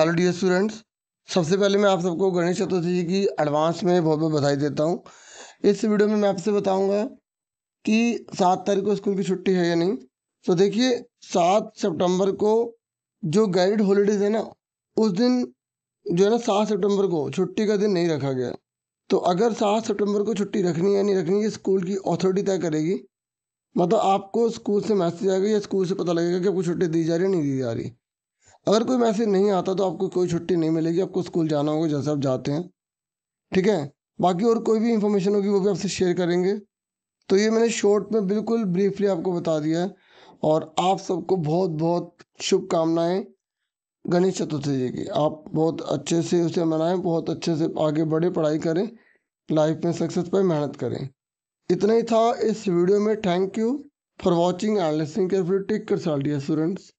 hello dear students सबसे पहले मैं आप सबको गणेश चतुर्थी जी की एडवांस में बहुत बहुत बधाई देता हूँ इस वीडियो में मैं आपसे बताऊँगा कि सात तारीख को स्कूल की छुट्टी है या नहीं तो देखिए सात सितंबर को जो गाइड हॉलीडेज है ना उस दिन जो है ना सात सितंबर को छुट्टी का दिन नहीं रखा गया तो अगर सात सितंबर को छुट्टी रखनी या नहीं रखनी ये स्कूल की अथॉरिटी तय करेगी मतलब आपको स्कूल से मैसेज आएगा या स्कूल से पता लगेगा कि आपको छुट्टी दी जा रही है नहीं दी जा रही अगर कोई मैसेज नहीं आता तो आपको कोई छुट्टी नहीं मिलेगी आपको स्कूल जाना होगा जैसे आप जाते हैं ठीक है बाकी और कोई भी इंफॉर्मेशन होगी वो भी आपसे शेयर करेंगे तो ये मैंने शॉर्ट में बिल्कुल ब्रीफली आपको बता दिया है और आप सबको बहुत बहुत शुभकामनाएं गणेश चतुर्थी जी की आप बहुत अच्छे से उसे मनाएं बहुत अच्छे से आगे बढ़े पढ़ाई करें लाइफ में सक्सेस पर मेहनत करें इतना ही था इस वीडियो में thank you for watching and listening careful take कर साल स्टूडेंट्स